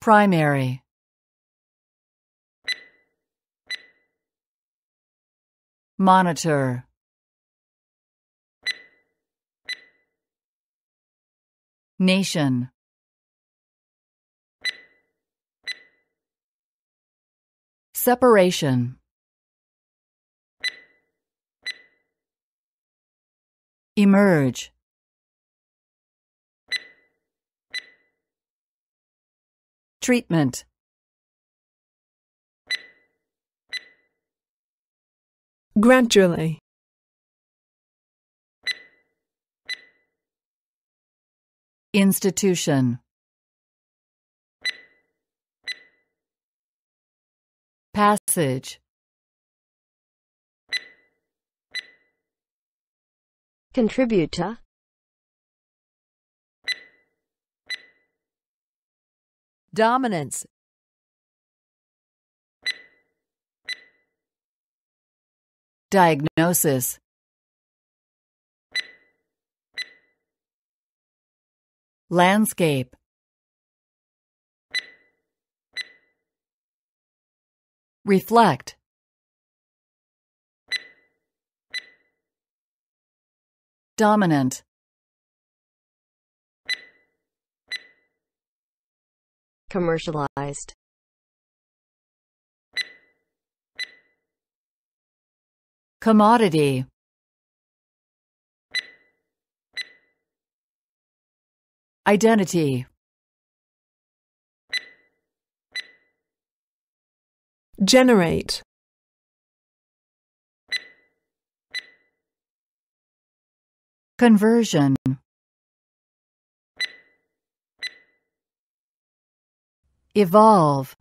Primary Monitor Nation Separation Emerge Treatment Gradually Institution Passage Contributor Dominance Diagnosis Landscape Reflect Dominant commercialized commodity identity generate conversion Evolve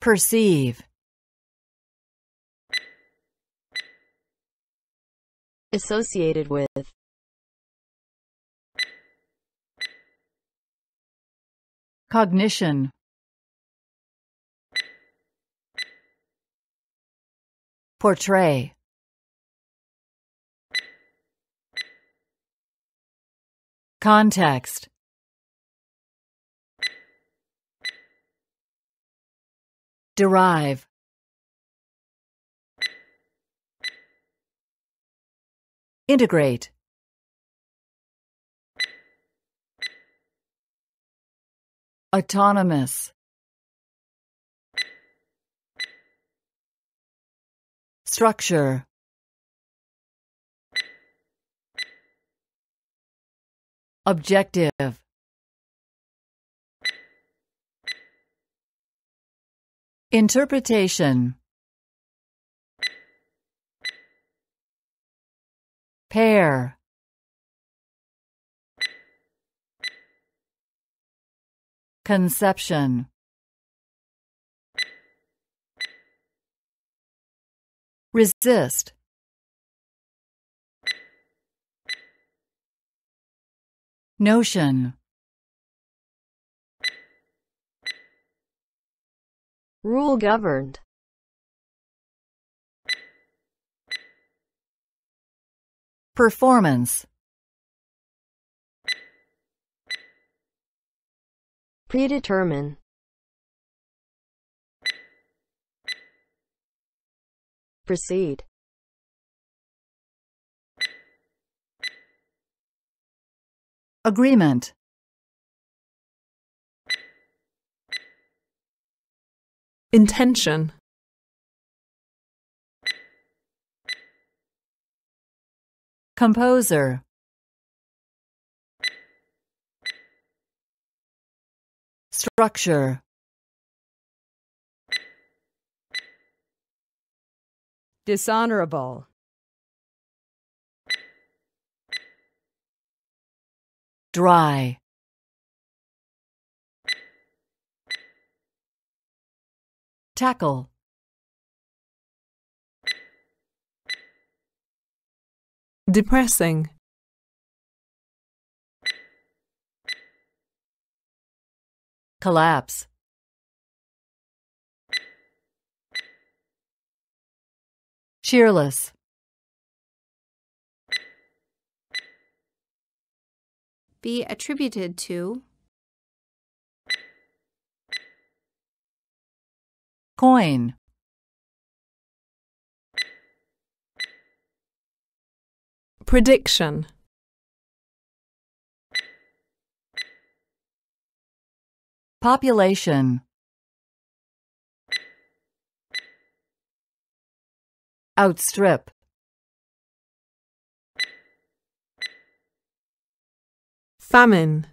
Perceive Associated with Cognition Portray Context Derive Integrate Autonomous Structure Objective. Interpretation. Pair. Conception. Resist. Notion Rule governed Performance Predetermine Proceed Agreement Intention Composer Structure Dishonorable dry tackle depressing collapse cheerless be attributed to Coin. Prediction Population Outstrip Famine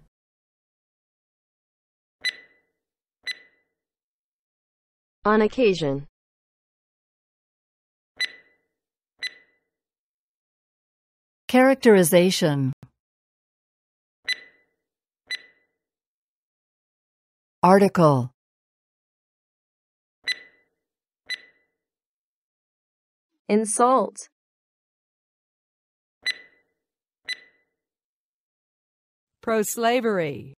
On occasion Characterization Article Insult pro slavery.